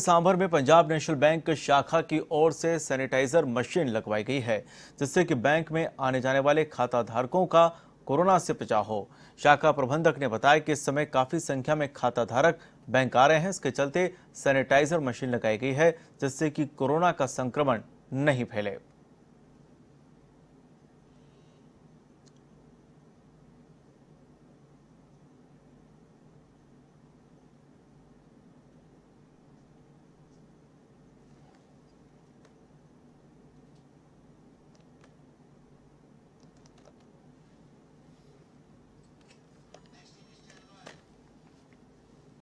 सांभर में Punjab national bank शाखा की ओर से सैनिटाइजर मशीन लगवाई गई है जिससे कि बैंक में आने जाने वाले खाता धारकों का कोरोना से बचाव हो शाखा प्रबंधक ने बताया कि इस समय काफी संख्या में खाता धारक बैंक आ रहे हैं इसके चलते सैनिटाइजर मशीन लगाई गई है जिससे कि कोरोना का संक्रमण नहीं फैले